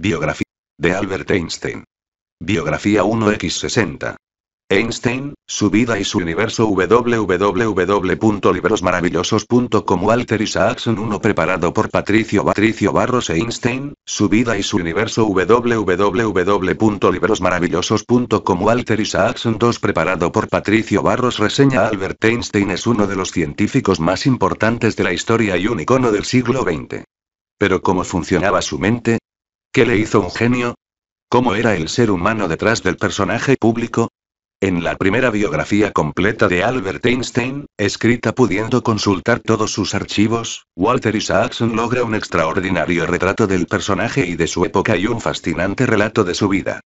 Biografía de Albert Einstein. Biografía 1x60. Einstein, su vida y su universo www.librosmaravillosos.com Walter Isaacson 1 preparado por Patricio Patricio Barros e Einstein, su vida y su universo www.librosmaravillosos.com Walter Isaacson 2 preparado por Patricio Barros reseña Albert Einstein es uno de los científicos más importantes de la historia y un icono del siglo XX. Pero cómo funcionaba su mente, ¿Qué le hizo un genio? ¿Cómo era el ser humano detrás del personaje público? En la primera biografía completa de Albert Einstein, escrita pudiendo consultar todos sus archivos, Walter Isaacson logra un extraordinario retrato del personaje y de su época y un fascinante relato de su vida.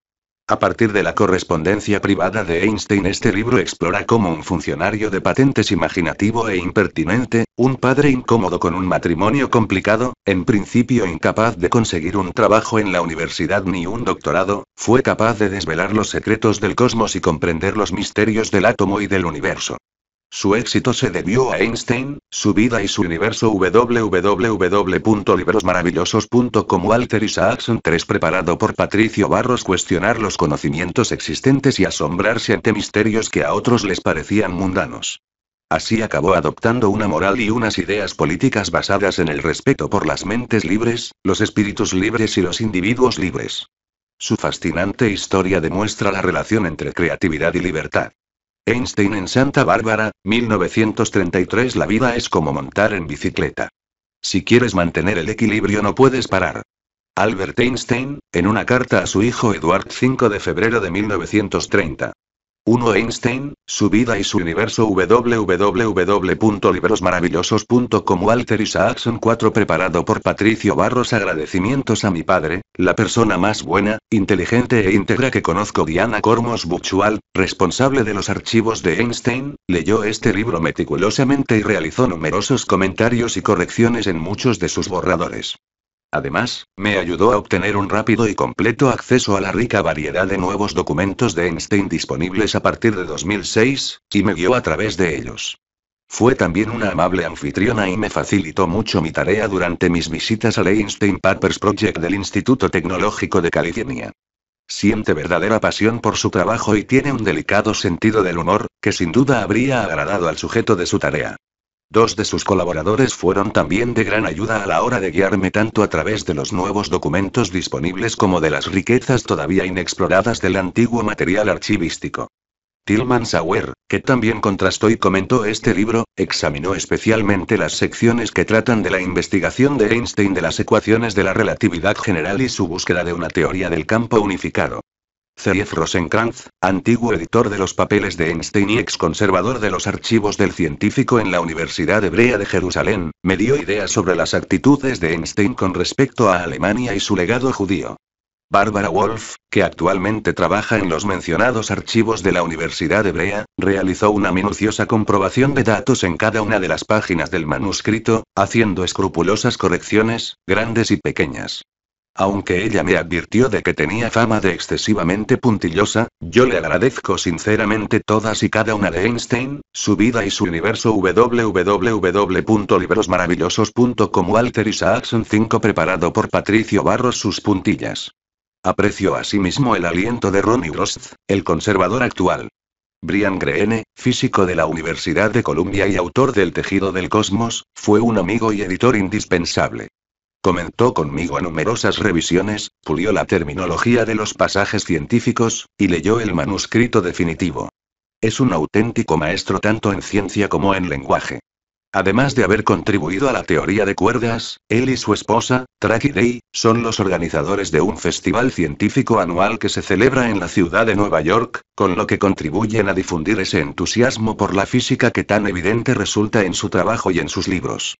A partir de la correspondencia privada de Einstein, este libro explora cómo un funcionario de patentes imaginativo e impertinente, un padre incómodo con un matrimonio complicado, en principio incapaz de conseguir un trabajo en la universidad ni un doctorado, fue capaz de desvelar los secretos del cosmos y comprender los misterios del átomo y del universo. Su éxito se debió a Einstein, su vida y su universo www.librosmaravillosos.com Walter Isaacson 3 preparado por Patricio Barros cuestionar los conocimientos existentes y asombrarse ante misterios que a otros les parecían mundanos. Así acabó adoptando una moral y unas ideas políticas basadas en el respeto por las mentes libres, los espíritus libres y los individuos libres. Su fascinante historia demuestra la relación entre creatividad y libertad. Einstein en Santa Bárbara, 1933 La vida es como montar en bicicleta. Si quieres mantener el equilibrio no puedes parar. Albert Einstein, en una carta a su hijo Eduard 5 de febrero de 1930. 1. Einstein, su vida y su universo www.librosmaravillosos.com Walter Isaacson 4 Preparado por Patricio Barros Agradecimientos a mi padre, la persona más buena, inteligente e íntegra que conozco Diana Cormos Buchual, responsable de los archivos de Einstein, leyó este libro meticulosamente y realizó numerosos comentarios y correcciones en muchos de sus borradores. Además, me ayudó a obtener un rápido y completo acceso a la rica variedad de nuevos documentos de Einstein disponibles a partir de 2006, y me guió a través de ellos. Fue también una amable anfitriona y me facilitó mucho mi tarea durante mis visitas al Einstein Papers Project del Instituto Tecnológico de California. Siente verdadera pasión por su trabajo y tiene un delicado sentido del humor, que sin duda habría agradado al sujeto de su tarea. Dos de sus colaboradores fueron también de gran ayuda a la hora de guiarme tanto a través de los nuevos documentos disponibles como de las riquezas todavía inexploradas del antiguo material archivístico. Tillman Sauer, que también contrastó y comentó este libro, examinó especialmente las secciones que tratan de la investigación de Einstein de las ecuaciones de la relatividad general y su búsqueda de una teoría del campo unificado. Zelief Rosenkrantz, antiguo editor de los papeles de Einstein y ex conservador de los archivos del científico en la Universidad Hebrea de Jerusalén, me dio ideas sobre las actitudes de Einstein con respecto a Alemania y su legado judío. Barbara Wolf, que actualmente trabaja en los mencionados archivos de la Universidad Hebrea, realizó una minuciosa comprobación de datos en cada una de las páginas del manuscrito, haciendo escrupulosas correcciones, grandes y pequeñas. Aunque ella me advirtió de que tenía fama de excesivamente puntillosa, yo le agradezco sinceramente todas y cada una de Einstein, su vida y su universo www.librosmaravillosos.com Walter Isaacson 5 preparado por Patricio Barros sus puntillas. Aprecio asimismo el aliento de Ronnie Rost, el conservador actual. Brian Greene, físico de la Universidad de Columbia y autor del Tejido del Cosmos, fue un amigo y editor indispensable. Comentó conmigo a numerosas revisiones, pulió la terminología de los pasajes científicos, y leyó el manuscrito definitivo. Es un auténtico maestro tanto en ciencia como en lenguaje. Además de haber contribuido a la teoría de cuerdas, él y su esposa, Tracy Day, son los organizadores de un festival científico anual que se celebra en la ciudad de Nueva York, con lo que contribuyen a difundir ese entusiasmo por la física que tan evidente resulta en su trabajo y en sus libros.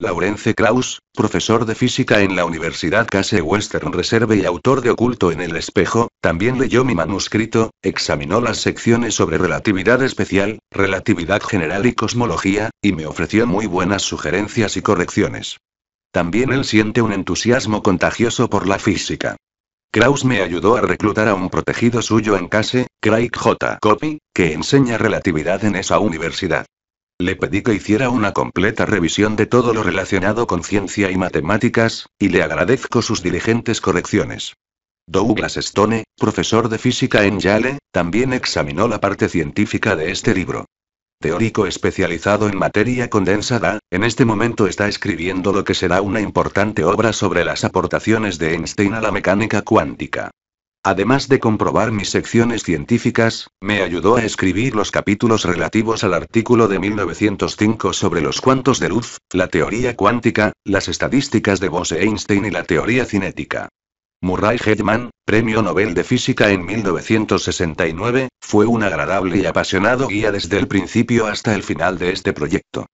Laurence Krauss, profesor de física en la Universidad Case Western Reserve y autor de Oculto en el Espejo, también leyó mi manuscrito, examinó las secciones sobre relatividad especial, relatividad general y cosmología, y me ofreció muy buenas sugerencias y correcciones. También él siente un entusiasmo contagioso por la física. Krauss me ayudó a reclutar a un protegido suyo en Case, Craig J. Copy, que enseña relatividad en esa universidad. Le pedí que hiciera una completa revisión de todo lo relacionado con ciencia y matemáticas, y le agradezco sus diligentes correcciones. Douglas Stone, profesor de física en Yale, también examinó la parte científica de este libro. Teórico especializado en materia condensada, en este momento está escribiendo lo que será una importante obra sobre las aportaciones de Einstein a la mecánica cuántica. Además de comprobar mis secciones científicas, me ayudó a escribir los capítulos relativos al artículo de 1905 sobre los cuantos de luz, la teoría cuántica, las estadísticas de Bose-Einstein e y la teoría cinética. Murray Hedman, premio Nobel de Física en 1969, fue un agradable y apasionado guía desde el principio hasta el final de este proyecto.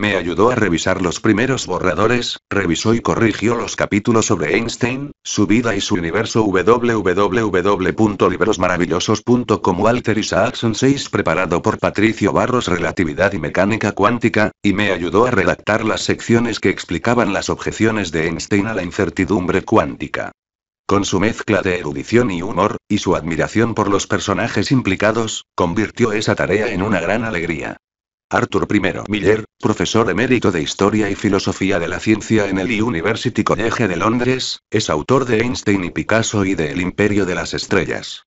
Me ayudó a revisar los primeros borradores, revisó y corrigió los capítulos sobre Einstein, su vida y su universo www.librosmaravillosos.com Walter Isaacson 6 preparado por Patricio Barros Relatividad y Mecánica Cuántica, y me ayudó a redactar las secciones que explicaban las objeciones de Einstein a la incertidumbre cuántica. Con su mezcla de erudición y humor, y su admiración por los personajes implicados, convirtió esa tarea en una gran alegría. Arthur I. Miller, profesor emérito de Historia y Filosofía de la Ciencia en el University College de Londres, es autor de Einstein y Picasso y de El Imperio de las Estrellas.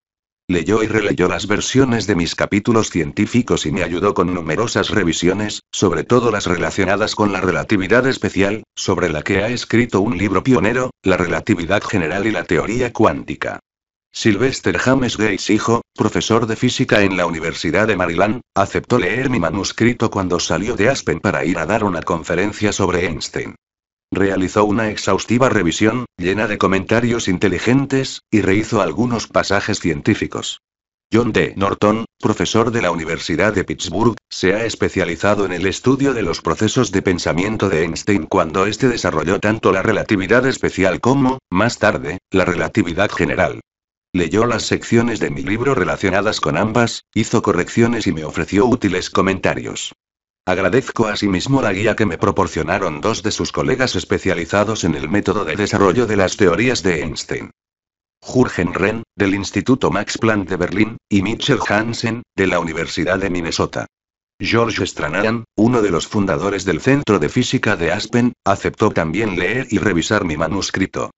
Leyó y releyó las versiones de mis capítulos científicos y me ayudó con numerosas revisiones, sobre todo las relacionadas con la relatividad especial, sobre la que ha escrito un libro pionero, La relatividad general y la teoría cuántica. Sylvester James Gates, hijo, profesor de física en la Universidad de Maryland, aceptó leer mi manuscrito cuando salió de Aspen para ir a dar una conferencia sobre Einstein. Realizó una exhaustiva revisión, llena de comentarios inteligentes, y rehizo algunos pasajes científicos. John D. Norton, profesor de la Universidad de Pittsburgh, se ha especializado en el estudio de los procesos de pensamiento de Einstein cuando éste desarrolló tanto la relatividad especial como, más tarde, la relatividad general. Leyó las secciones de mi libro relacionadas con ambas, hizo correcciones y me ofreció útiles comentarios. Agradezco asimismo la guía que me proporcionaron dos de sus colegas especializados en el método de desarrollo de las teorías de Einstein. Jürgen Renn, del Instituto Max Planck de Berlín, y Mitchell Hansen, de la Universidad de Minnesota. George Stranahan, uno de los fundadores del Centro de Física de Aspen, aceptó también leer y revisar mi manuscrito.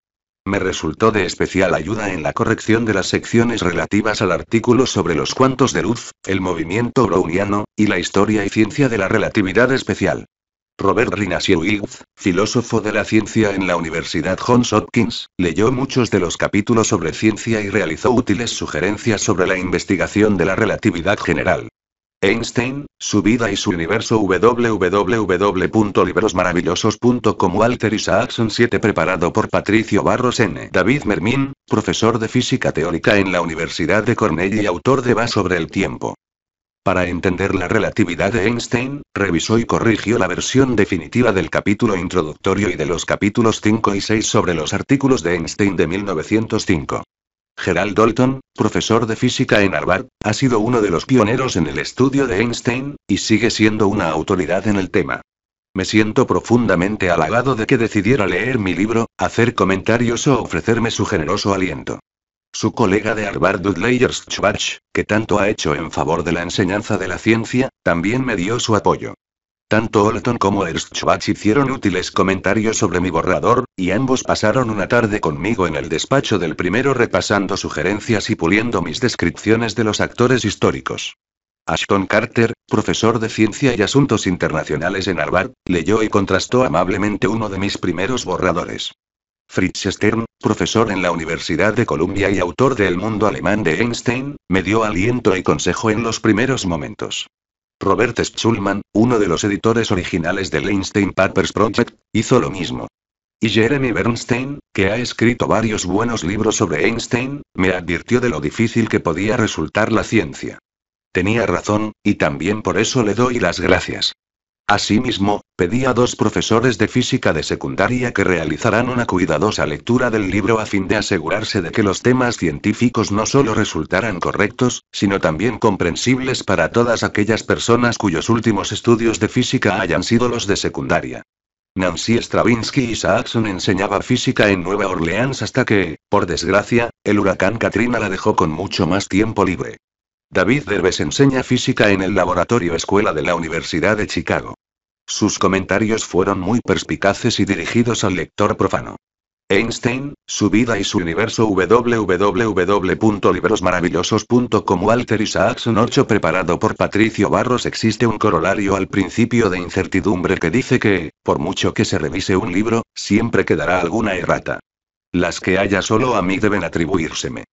Me resultó de especial ayuda en la corrección de las secciones relativas al artículo sobre los cuantos de luz, el movimiento browniano, y la historia y ciencia de la relatividad especial. Robert Rinasiewicz, filósofo de la ciencia en la Universidad Johns Hopkins, leyó muchos de los capítulos sobre ciencia y realizó útiles sugerencias sobre la investigación de la relatividad general. Einstein, su vida y su universo www.librosmaravillosos.com Walter Isaacson 7 preparado por Patricio Barros N. David Mermin, profesor de física teórica en la Universidad de Cornell y autor de Va sobre el tiempo. Para entender la relatividad de Einstein, revisó y corrigió la versión definitiva del capítulo introductorio y de los capítulos 5 y 6 sobre los artículos de Einstein de 1905. Gerald Dalton, profesor de física en Harvard, ha sido uno de los pioneros en el estudio de Einstein, y sigue siendo una autoridad en el tema. Me siento profundamente halagado de que decidiera leer mi libro, hacer comentarios o ofrecerme su generoso aliento. Su colega de Harvard Dudley Schwartz, que tanto ha hecho en favor de la enseñanza de la ciencia, también me dio su apoyo. Tanto Olton como Erschbach hicieron útiles comentarios sobre mi borrador, y ambos pasaron una tarde conmigo en el despacho del primero repasando sugerencias y puliendo mis descripciones de los actores históricos. Ashton Carter, profesor de Ciencia y Asuntos Internacionales en Harvard, leyó y contrastó amablemente uno de mis primeros borradores. Fritz Stern, profesor en la Universidad de Columbia y autor de El mundo alemán de Einstein, me dio aliento y consejo en los primeros momentos. Robert Schulman, uno de los editores originales del Einstein Papers Project, hizo lo mismo. Y Jeremy Bernstein, que ha escrito varios buenos libros sobre Einstein, me advirtió de lo difícil que podía resultar la ciencia. Tenía razón, y también por eso le doy las gracias. Asimismo, pedí a dos profesores de física de secundaria que realizaran una cuidadosa lectura del libro a fin de asegurarse de que los temas científicos no solo resultaran correctos, sino también comprensibles para todas aquellas personas cuyos últimos estudios de física hayan sido los de secundaria. Nancy Stravinsky y Saxon enseñaba física en Nueva Orleans hasta que, por desgracia, el huracán Katrina la dejó con mucho más tiempo libre. David Derbes enseña física en el laboratorio escuela de la Universidad de Chicago. Sus comentarios fueron muy perspicaces y dirigidos al lector profano. Einstein, su vida y su universo www.librosmaravillosos.com Walter Isaacson 8 preparado por Patricio Barros existe un corolario al principio de incertidumbre que dice que, por mucho que se revise un libro, siempre quedará alguna errata. Las que haya solo a mí deben atribuírseme.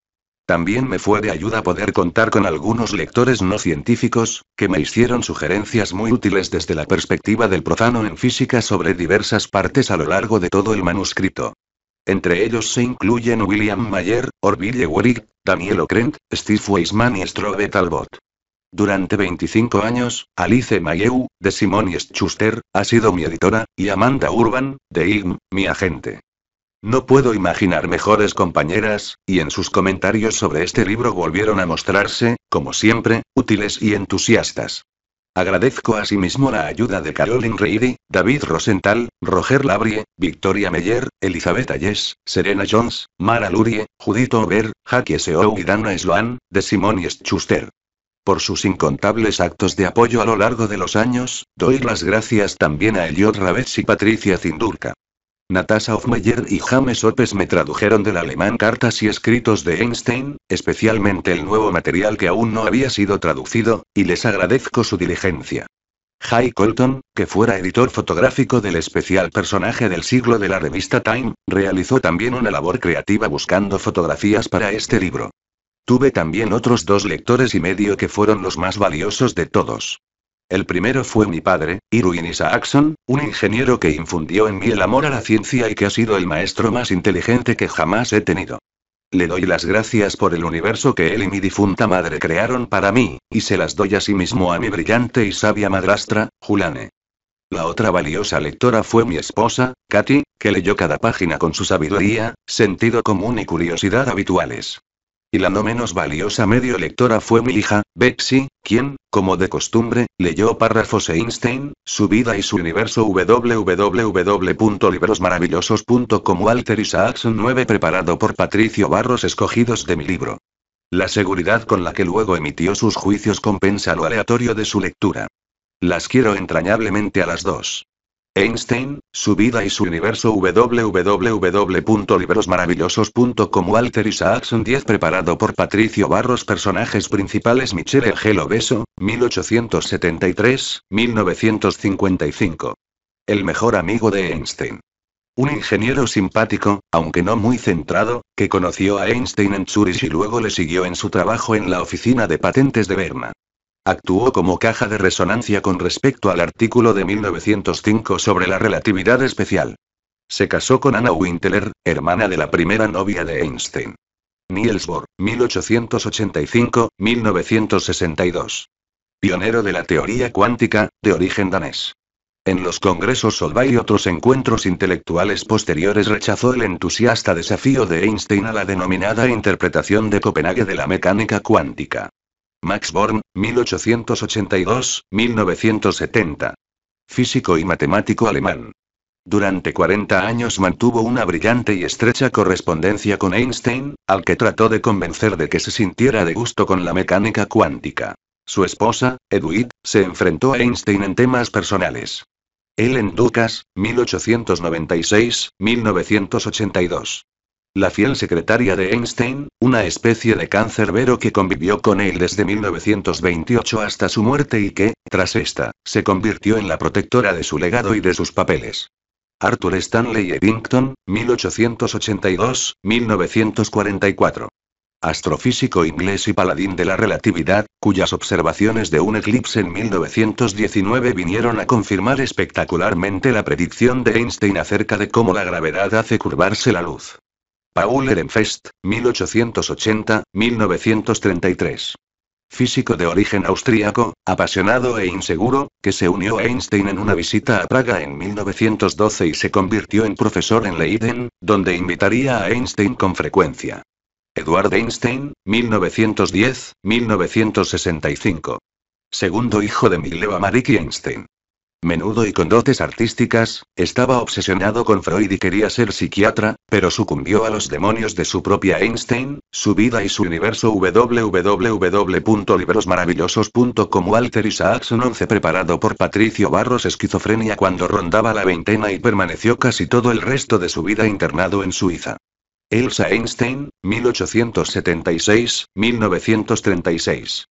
También me fue de ayuda poder contar con algunos lectores no científicos, que me hicieron sugerencias muy útiles desde la perspectiva del profano en física sobre diversas partes a lo largo de todo el manuscrito. Entre ellos se incluyen William Mayer, Orville Wright, Daniel Okrent, Steve Weisman y Strobe Talbot. Durante 25 años, Alice Mayeu, de Simon Schuster, ha sido mi editora, y Amanda Urban, de IGM, mi agente. No puedo imaginar mejores compañeras, y en sus comentarios sobre este libro volvieron a mostrarse, como siempre, útiles y entusiastas. Agradezco asimismo la ayuda de Caroline Reedy, David Rosenthal, Roger Labrie, Victoria Meyer, Elizabeth Ayes, Serena Jones, Mara Lurie, Judith Ober, Jackie S.O. y Dana Sloan, de Simone Schuster. Por sus incontables actos de apoyo a lo largo de los años, doy las gracias también a Eliot Ravets y Patricia Zindurka. Natasha Hofmeyer y James Opes me tradujeron del alemán cartas y escritos de Einstein, especialmente el nuevo material que aún no había sido traducido, y les agradezco su diligencia. Jay Colton, que fuera editor fotográfico del especial personaje del siglo de la revista Time, realizó también una labor creativa buscando fotografías para este libro. Tuve también otros dos lectores y medio que fueron los más valiosos de todos. El primero fue mi padre, Irwin Isaacson, un ingeniero que infundió en mí el amor a la ciencia y que ha sido el maestro más inteligente que jamás he tenido. Le doy las gracias por el universo que él y mi difunta madre crearon para mí, y se las doy sí mismo a mi brillante y sabia madrastra, Julane. La otra valiosa lectora fue mi esposa, Katy, que leyó cada página con su sabiduría, sentido común y curiosidad habituales. Y la no menos valiosa medio lectora fue mi hija, Betsy, quien, como de costumbre, leyó párrafos e Einstein, su vida y su universo www.librosmaravillosos.com Walter Isaacson 9 preparado por Patricio Barros escogidos de mi libro. La seguridad con la que luego emitió sus juicios compensa lo aleatorio de su lectura. Las quiero entrañablemente a las dos. Einstein, su vida y su universo www.librosmaravillosos.com Walter Isaacson 10 preparado por Patricio Barros Personajes principales michelle Angelo Beso, 1873-1955. El mejor amigo de Einstein. Un ingeniero simpático, aunque no muy centrado, que conoció a Einstein en Zurich y luego le siguió en su trabajo en la oficina de patentes de Berna. Actuó como caja de resonancia con respecto al artículo de 1905 sobre la relatividad especial. Se casó con Anna Winteler, hermana de la primera novia de Einstein. Niels Bohr, 1885-1962. Pionero de la teoría cuántica, de origen danés. En los congresos Solvay y otros encuentros intelectuales posteriores rechazó el entusiasta desafío de Einstein a la denominada interpretación de Copenhague de la mecánica cuántica. Max Born, 1882-1970. Físico y matemático alemán. Durante 40 años mantuvo una brillante y estrecha correspondencia con Einstein, al que trató de convencer de que se sintiera de gusto con la mecánica cuántica. Su esposa, Edwin, se enfrentó a Einstein en temas personales. Ellen Ducas, 1896-1982 la fiel secretaria de Einstein, una especie de cáncer vero que convivió con él desde 1928 hasta su muerte y que, tras esta, se convirtió en la protectora de su legado y de sus papeles. Arthur Stanley Eddington, 1882-1944. Astrofísico inglés y paladín de la relatividad, cuyas observaciones de un eclipse en 1919 vinieron a confirmar espectacularmente la predicción de Einstein acerca de cómo la gravedad hace curvarse la luz. Paul Ehrenfest, 1880-1933. Físico de origen austríaco, apasionado e inseguro, que se unió a Einstein en una visita a Praga en 1912 y se convirtió en profesor en Leiden, donde invitaría a Einstein con frecuencia. Eduard Einstein, 1910-1965. Segundo hijo de Mileva y Einstein. Menudo y con dotes artísticas, estaba obsesionado con Freud y quería ser psiquiatra, pero sucumbió a los demonios de su propia Einstein, su vida y su universo www.librosmaravillosos.com Walter Isaacson 11 preparado por Patricio Barros esquizofrenia cuando rondaba la veintena y permaneció casi todo el resto de su vida internado en Suiza. Elsa Einstein, 1876-1936.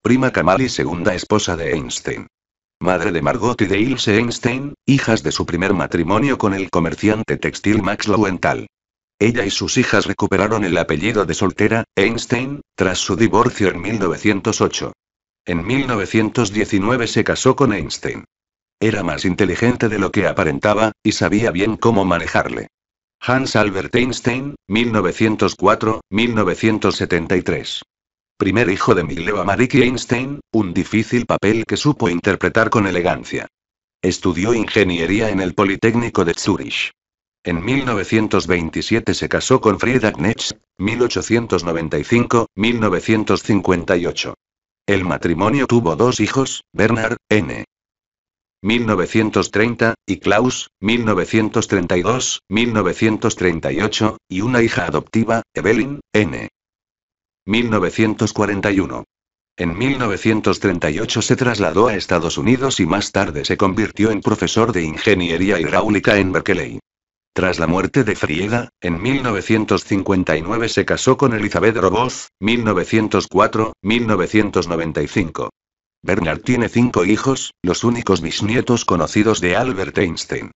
Prima y segunda esposa de Einstein madre de Margot y de Ilse Einstein, hijas de su primer matrimonio con el comerciante textil Max Lowenthal. Ella y sus hijas recuperaron el apellido de soltera, Einstein, tras su divorcio en 1908. En 1919 se casó con Einstein. Era más inteligente de lo que aparentaba, y sabía bien cómo manejarle. Hans Albert Einstein, 1904-1973 primer hijo de Mileva Marik Einstein, un difícil papel que supo interpretar con elegancia. Estudió ingeniería en el Politécnico de Zurich. En 1927 se casó con Frieda Knetsch, 1895-1958. El matrimonio tuvo dos hijos, Bernard, N. 1930, y Klaus, 1932, 1938, y una hija adoptiva, Evelyn, N. 1941. En 1938 se trasladó a Estados Unidos y más tarde se convirtió en profesor de ingeniería hidráulica en Berkeley. Tras la muerte de Frieda, en 1959 se casó con Elizabeth Roboz, 1904-1995. Bernard tiene cinco hijos, los únicos bisnietos conocidos de Albert Einstein.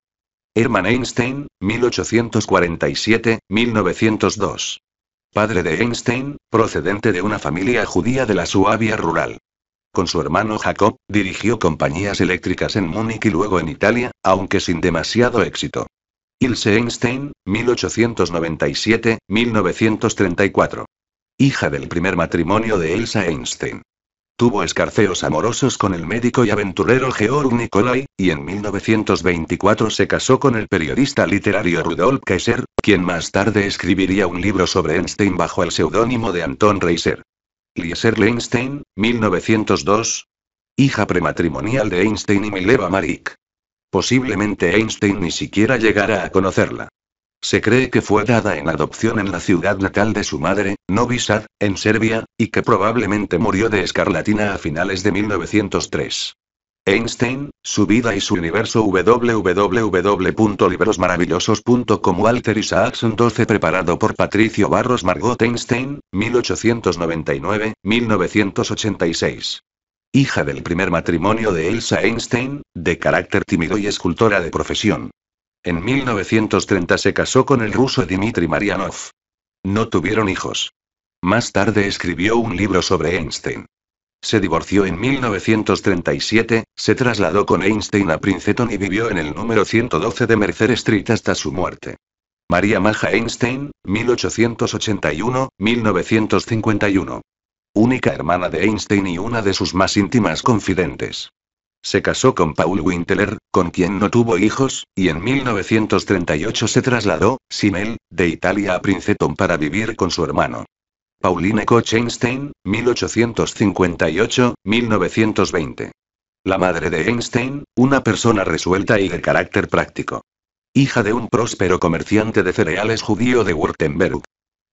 Herman Einstein, 1847-1902 padre de Einstein, procedente de una familia judía de la Suabia rural. Con su hermano Jacob, dirigió compañías eléctricas en Múnich y luego en Italia, aunque sin demasiado éxito. Ilse Einstein, 1897-1934. Hija del primer matrimonio de Elsa Einstein. Tuvo escarceos amorosos con el médico y aventurero Georg Nicolai, y en 1924 se casó con el periodista literario Rudolf Kaiser, quien más tarde escribiría un libro sobre Einstein bajo el seudónimo de Anton Reiser. Lieser Einstein, 1902. Hija prematrimonial de Einstein y Mileva Marik. Posiblemente Einstein ni siquiera llegara a conocerla. Se cree que fue dada en adopción en la ciudad natal de su madre, Novi Sad, en Serbia, y que probablemente murió de escarlatina a finales de 1903. Einstein, su vida y su universo www.librosmaravillosos.com Walter Isaacson 12 preparado por Patricio Barros Margot Einstein, 1899-1986. Hija del primer matrimonio de Elsa Einstein, de carácter tímido y escultora de profesión. En 1930 se casó con el ruso Dmitry Marianov. No tuvieron hijos. Más tarde escribió un libro sobre Einstein. Se divorció en 1937, se trasladó con Einstein a Princeton y vivió en el número 112 de Mercer Street hasta su muerte. María Maja Einstein, 1881-1951. Única hermana de Einstein y una de sus más íntimas confidentes. Se casó con Paul Winteler, con quien no tuvo hijos, y en 1938 se trasladó, sin él, de Italia a Princeton para vivir con su hermano. Pauline Koch-Einstein, 1858-1920. La madre de Einstein, una persona resuelta y de carácter práctico. Hija de un próspero comerciante de cereales judío de Württemberg.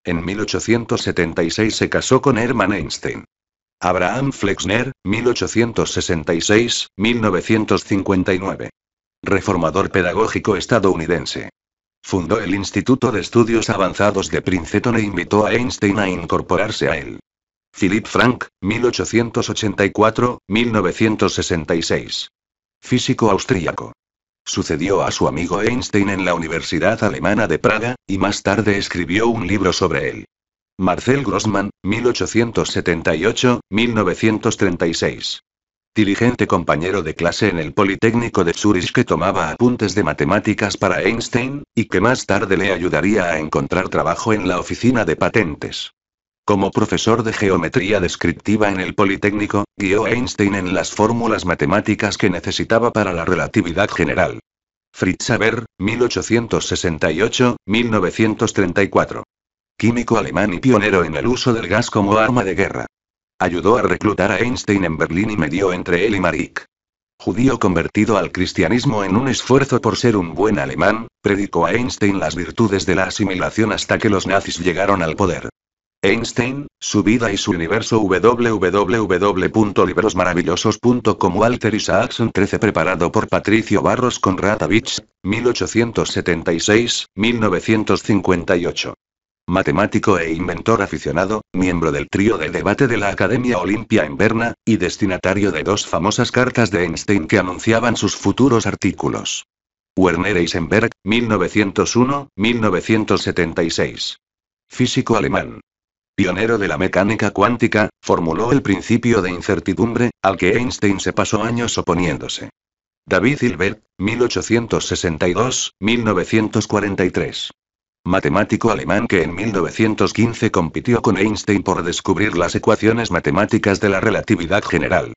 En 1876 se casó con Hermann Einstein. Abraham Flexner, 1866-1959. Reformador pedagógico estadounidense. Fundó el Instituto de Estudios Avanzados de Princeton e invitó a Einstein a incorporarse a él. Philip Frank, 1884-1966. Físico austríaco. Sucedió a su amigo Einstein en la Universidad Alemana de Praga, y más tarde escribió un libro sobre él. Marcel Grossman, 1878-1936 diligente compañero de clase en el Politécnico de Zurich que tomaba apuntes de matemáticas para Einstein, y que más tarde le ayudaría a encontrar trabajo en la oficina de patentes. Como profesor de geometría descriptiva en el Politécnico, guió a Einstein en las fórmulas matemáticas que necesitaba para la relatividad general. Fritz Haber, 1868-1934. Químico alemán y pionero en el uso del gas como arma de guerra. Ayudó a reclutar a Einstein en Berlín y medió entre él y Marik. Judío convertido al cristianismo en un esfuerzo por ser un buen alemán, predicó a Einstein las virtudes de la asimilación hasta que los nazis llegaron al poder. Einstein, su vida y su universo www.librosmaravillosos.com Walter Isaacson 13 preparado por Patricio Barros Ratavich 1876-1958 matemático e inventor aficionado, miembro del trío de debate de la Academia Olimpia en Berna, y destinatario de dos famosas cartas de Einstein que anunciaban sus futuros artículos. Werner Eisenberg, 1901-1976. Físico alemán. Pionero de la mecánica cuántica, formuló el principio de incertidumbre, al que Einstein se pasó años oponiéndose. David Hilbert, 1862-1943 matemático alemán que en 1915 compitió con Einstein por descubrir las ecuaciones matemáticas de la relatividad general.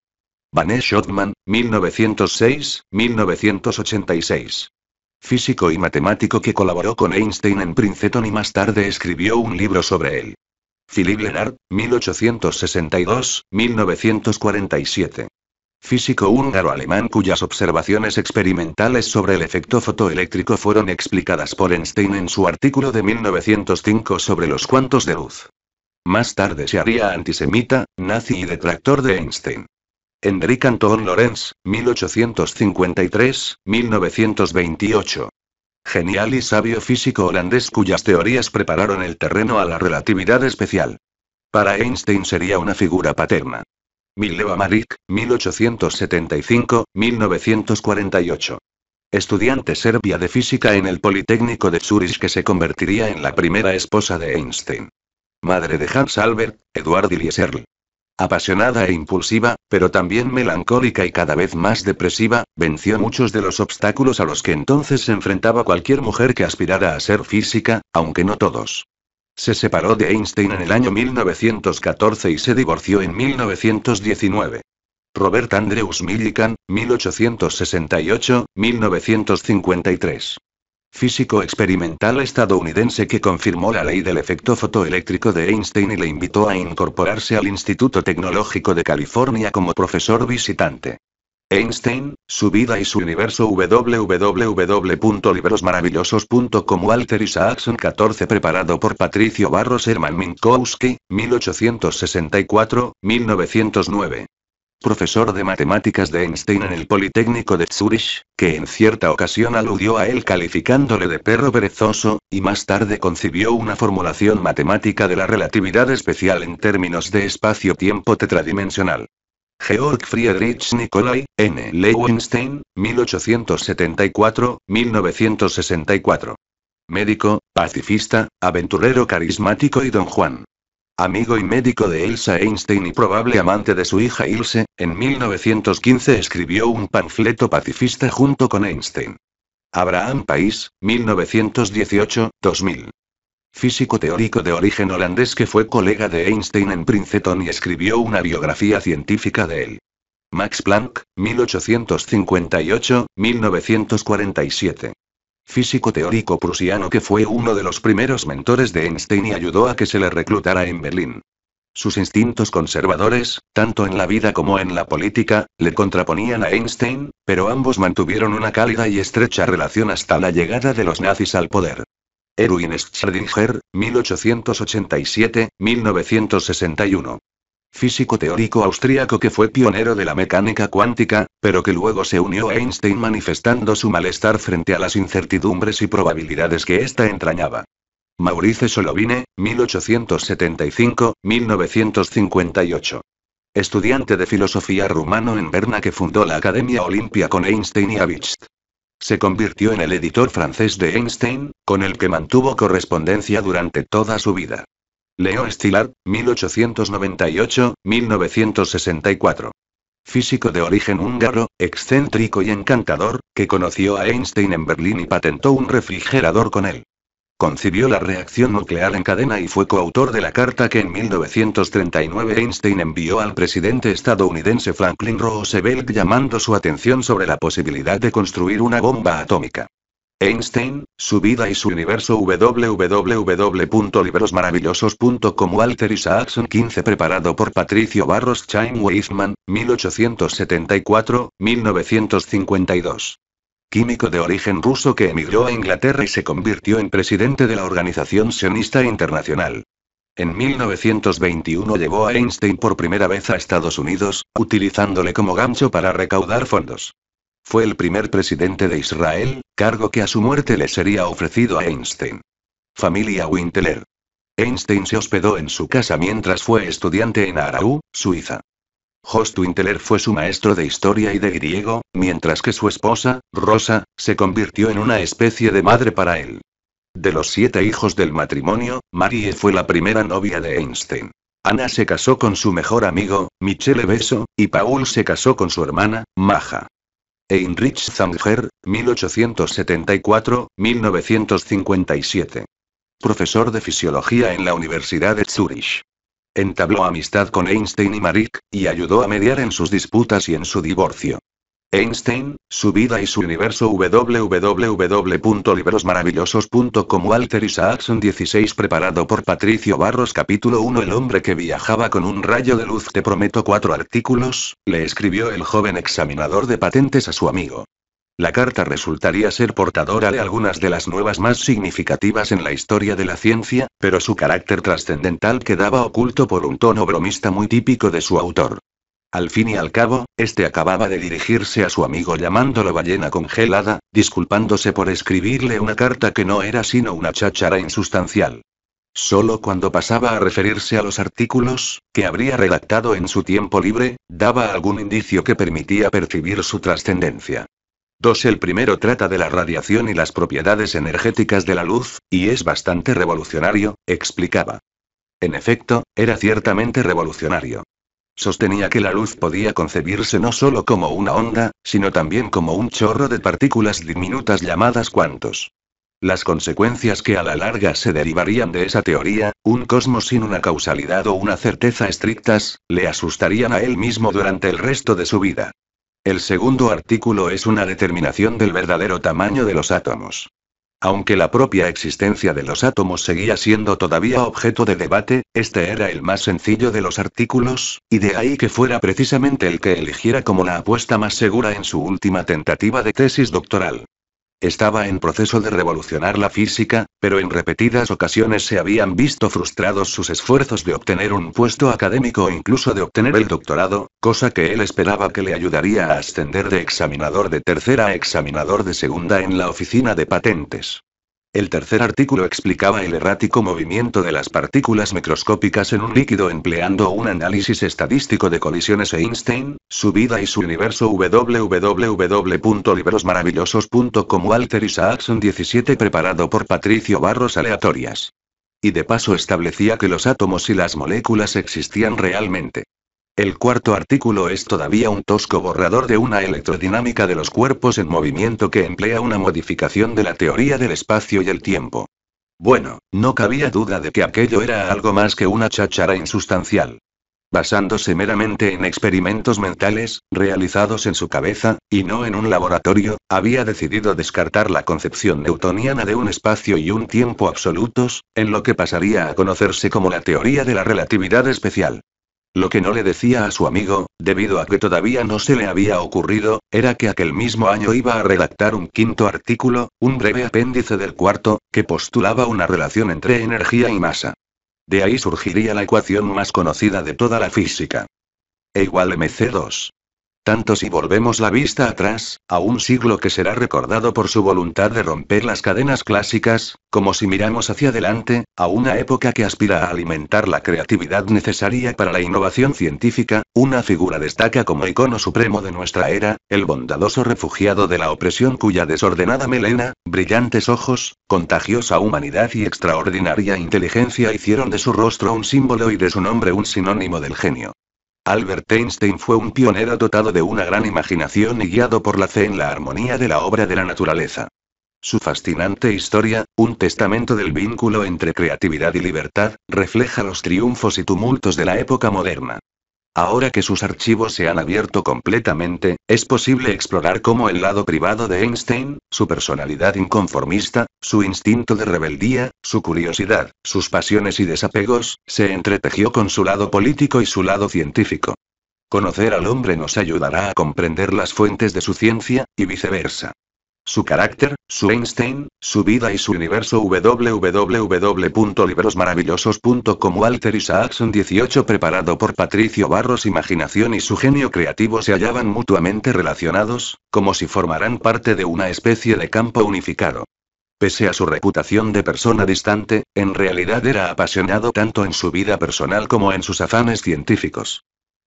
Van Schottmann, 1906-1986. Físico y matemático que colaboró con Einstein en Princeton y más tarde escribió un libro sobre él. Philippe Lenard, 1862-1947 físico húngaro-alemán cuyas observaciones experimentales sobre el efecto fotoeléctrico fueron explicadas por Einstein en su artículo de 1905 sobre los cuantos de luz. Más tarde se haría antisemita, nazi y detractor de Einstein. Hendrik Anton Lorenz, 1853-1928. Genial y sabio físico holandés cuyas teorías prepararon el terreno a la relatividad especial. Para Einstein sería una figura paterna. Mileva Marik 1875-1948. Estudiante serbia de física en el Politécnico de Zurich que se convertiría en la primera esposa de Einstein. Madre de Hans Albert, Eduard Ilieserl. Apasionada e impulsiva, pero también melancólica y cada vez más depresiva, venció muchos de los obstáculos a los que entonces se enfrentaba cualquier mujer que aspirara a ser física, aunque no todos. Se separó de Einstein en el año 1914 y se divorció en 1919. Robert Andrews Millikan, 1868-1953. Físico experimental estadounidense que confirmó la ley del efecto fotoeléctrico de Einstein y le invitó a incorporarse al Instituto Tecnológico de California como profesor visitante. Einstein, su vida y su universo www.librosmaravillosos.com Walter Isaacson 14 preparado por Patricio Barros Herman Minkowski, 1864-1909 profesor de matemáticas de Einstein en el Politécnico de Zurich, que en cierta ocasión aludió a él calificándole de perro perezoso, y más tarde concibió una formulación matemática de la relatividad especial en términos de espacio-tiempo tetradimensional. Georg Friedrich Nicolai, N. Lewinstein, 1874-1964. Médico, pacifista, aventurero carismático y don Juan. Amigo y médico de Elsa Einstein y probable amante de su hija Ilse, en 1915 escribió un panfleto pacifista junto con Einstein. Abraham País, 1918-2000 físico teórico de origen holandés que fue colega de Einstein en Princeton y escribió una biografía científica de él. Max Planck, 1858-1947. Físico teórico prusiano que fue uno de los primeros mentores de Einstein y ayudó a que se le reclutara en Berlín. Sus instintos conservadores, tanto en la vida como en la política, le contraponían a Einstein, pero ambos mantuvieron una cálida y estrecha relación hasta la llegada de los nazis al poder. Erwin Schrödinger, 1887-1961. Físico teórico austríaco que fue pionero de la mecánica cuántica, pero que luego se unió a Einstein manifestando su malestar frente a las incertidumbres y probabilidades que ésta entrañaba. Maurice Solovine, 1875-1958. Estudiante de filosofía rumano en Berna que fundó la Academia Olimpia con Einstein y Avist. Se convirtió en el editor francés de Einstein, con el que mantuvo correspondencia durante toda su vida. Leo Stillard, 1898-1964. Físico de origen húngaro, excéntrico y encantador, que conoció a Einstein en Berlín y patentó un refrigerador con él. Concibió la reacción nuclear en cadena y fue coautor de la carta que en 1939 Einstein envió al presidente estadounidense Franklin Roosevelt llamando su atención sobre la posibilidad de construir una bomba atómica. Einstein, su vida y su universo www.librosmaravillosos.com Walter Isaacson 15 preparado por Patricio Barros Chaim Weizmann, 1874-1952. Químico de origen ruso que emigró a Inglaterra y se convirtió en presidente de la Organización Sionista Internacional. En 1921 llevó a Einstein por primera vez a Estados Unidos, utilizándole como gancho para recaudar fondos. Fue el primer presidente de Israel, cargo que a su muerte le sería ofrecido a Einstein. Familia Winteler. Einstein se hospedó en su casa mientras fue estudiante en Araú, Suiza. Host Winteler fue su maestro de historia y de griego, mientras que su esposa, Rosa, se convirtió en una especie de madre para él. De los siete hijos del matrimonio, Marie fue la primera novia de Einstein. Ana se casó con su mejor amigo, Michele Beso, y Paul se casó con su hermana, Maja. Heinrich Zanger, 1874-1957. Profesor de fisiología en la Universidad de Zurich. Entabló amistad con Einstein y Marik, y ayudó a mediar en sus disputas y en su divorcio. Einstein, su vida y su universo www.librosmaravillosos.com Walter Isaacson 16 preparado por Patricio Barros capítulo 1 El hombre que viajaba con un rayo de luz te prometo cuatro artículos, le escribió el joven examinador de patentes a su amigo. La carta resultaría ser portadora de algunas de las nuevas más significativas en la historia de la ciencia, pero su carácter trascendental quedaba oculto por un tono bromista muy típico de su autor. Al fin y al cabo, este acababa de dirigirse a su amigo llamándolo ballena congelada, disculpándose por escribirle una carta que no era sino una cháchara insustancial. Solo cuando pasaba a referirse a los artículos, que habría redactado en su tiempo libre, daba algún indicio que permitía percibir su trascendencia. 2. El primero trata de la radiación y las propiedades energéticas de la luz, y es bastante revolucionario, explicaba. En efecto, era ciertamente revolucionario. Sostenía que la luz podía concebirse no solo como una onda, sino también como un chorro de partículas diminutas llamadas cuantos. Las consecuencias que a la larga se derivarían de esa teoría, un cosmos sin una causalidad o una certeza estrictas, le asustarían a él mismo durante el resto de su vida. El segundo artículo es una determinación del verdadero tamaño de los átomos. Aunque la propia existencia de los átomos seguía siendo todavía objeto de debate, este era el más sencillo de los artículos, y de ahí que fuera precisamente el que eligiera como la apuesta más segura en su última tentativa de tesis doctoral. Estaba en proceso de revolucionar la física, pero en repetidas ocasiones se habían visto frustrados sus esfuerzos de obtener un puesto académico o incluso de obtener el doctorado, cosa que él esperaba que le ayudaría a ascender de examinador de tercera a examinador de segunda en la oficina de patentes. El tercer artículo explicaba el errático movimiento de las partículas microscópicas en un líquido empleando un análisis estadístico de colisiones Einstein, su vida y su universo www.librosmaravillosos.com Walter Isaacson 17 preparado por Patricio Barros Aleatorias. Y de paso establecía que los átomos y las moléculas existían realmente. El cuarto artículo es todavía un tosco borrador de una electrodinámica de los cuerpos en movimiento que emplea una modificación de la teoría del espacio y el tiempo. Bueno, no cabía duda de que aquello era algo más que una cháchara insustancial. Basándose meramente en experimentos mentales, realizados en su cabeza, y no en un laboratorio, había decidido descartar la concepción newtoniana de un espacio y un tiempo absolutos, en lo que pasaría a conocerse como la teoría de la relatividad especial. Lo que no le decía a su amigo, debido a que todavía no se le había ocurrido, era que aquel mismo año iba a redactar un quinto artículo, un breve apéndice del cuarto, que postulaba una relación entre energía y masa. De ahí surgiría la ecuación más conocida de toda la física. E igual mc2. Tanto si volvemos la vista atrás, a un siglo que será recordado por su voluntad de romper las cadenas clásicas, como si miramos hacia adelante, a una época que aspira a alimentar la creatividad necesaria para la innovación científica, una figura destaca como icono supremo de nuestra era, el bondadoso refugiado de la opresión cuya desordenada melena, brillantes ojos, contagiosa humanidad y extraordinaria inteligencia hicieron de su rostro un símbolo y de su nombre un sinónimo del genio. Albert Einstein fue un pionero dotado de una gran imaginación y guiado por la fe en la armonía de la obra de la naturaleza. Su fascinante historia, un testamento del vínculo entre creatividad y libertad, refleja los triunfos y tumultos de la época moderna. Ahora que sus archivos se han abierto completamente, es posible explorar cómo el lado privado de Einstein, su personalidad inconformista, su instinto de rebeldía, su curiosidad, sus pasiones y desapegos, se entretejió con su lado político y su lado científico. Conocer al hombre nos ayudará a comprender las fuentes de su ciencia, y viceversa su carácter, su Einstein, su vida y su universo www.librosmaravillosos.com Walter Isaacson 18 preparado por Patricio Barros imaginación y su genio creativo se hallaban mutuamente relacionados, como si formaran parte de una especie de campo unificado. Pese a su reputación de persona distante, en realidad era apasionado tanto en su vida personal como en sus afanes científicos.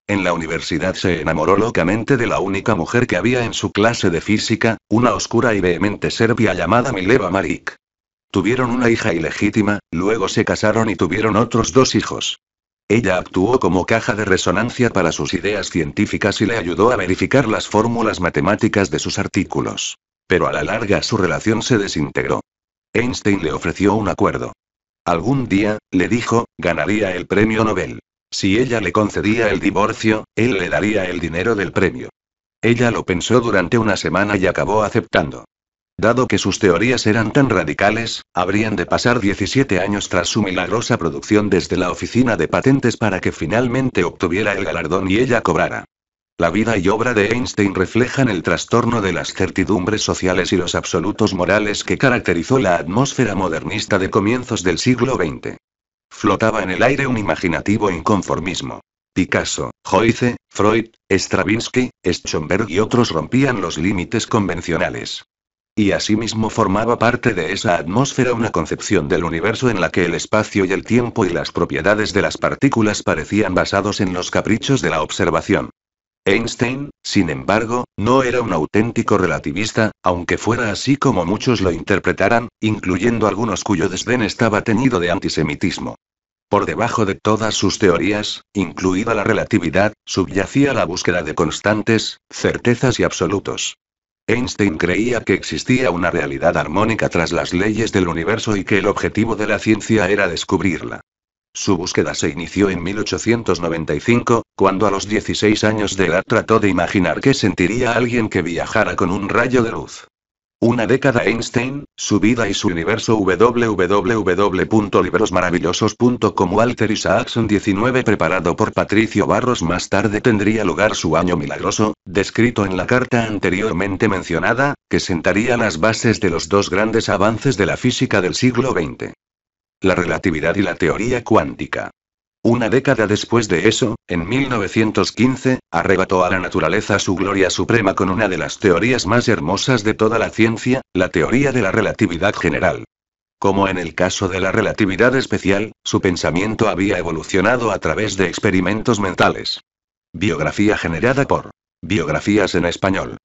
En la universidad se enamoró locamente de la única mujer que había en su clase de física, una oscura y vehemente serbia llamada Mileva Marik. Tuvieron una hija ilegítima, luego se casaron y tuvieron otros dos hijos. Ella actuó como caja de resonancia para sus ideas científicas y le ayudó a verificar las fórmulas matemáticas de sus artículos. Pero a la larga su relación se desintegró. Einstein le ofreció un acuerdo. Algún día, le dijo, ganaría el premio Nobel. Si ella le concedía el divorcio, él le daría el dinero del premio. Ella lo pensó durante una semana y acabó aceptando. Dado que sus teorías eran tan radicales, habrían de pasar 17 años tras su milagrosa producción desde la oficina de patentes para que finalmente obtuviera el galardón y ella cobrara. La vida y obra de Einstein reflejan el trastorno de las certidumbres sociales y los absolutos morales que caracterizó la atmósfera modernista de comienzos del siglo XX. Flotaba en el aire un imaginativo inconformismo. Picasso, Joyce, Freud, Stravinsky, Schoenberg y otros rompían los límites convencionales. Y asimismo formaba parte de esa atmósfera una concepción del universo en la que el espacio y el tiempo y las propiedades de las partículas parecían basados en los caprichos de la observación. Einstein, sin embargo, no era un auténtico relativista, aunque fuera así como muchos lo interpretaran, incluyendo algunos cuyo desdén estaba teñido de antisemitismo. Por debajo de todas sus teorías, incluida la relatividad, subyacía la búsqueda de constantes, certezas y absolutos. Einstein creía que existía una realidad armónica tras las leyes del universo y que el objetivo de la ciencia era descubrirla. Su búsqueda se inició en 1895, cuando a los 16 años de edad trató de imaginar qué sentiría alguien que viajara con un rayo de luz. Una década Einstein, su vida y su universo www.librosmaravillosos.com Walter Isaacson 19 preparado por Patricio Barros más tarde tendría lugar su año milagroso, descrito en la carta anteriormente mencionada, que sentaría las bases de los dos grandes avances de la física del siglo XX la relatividad y la teoría cuántica. Una década después de eso, en 1915, arrebató a la naturaleza su gloria suprema con una de las teorías más hermosas de toda la ciencia, la teoría de la relatividad general. Como en el caso de la relatividad especial, su pensamiento había evolucionado a través de experimentos mentales. Biografía generada por Biografías en español.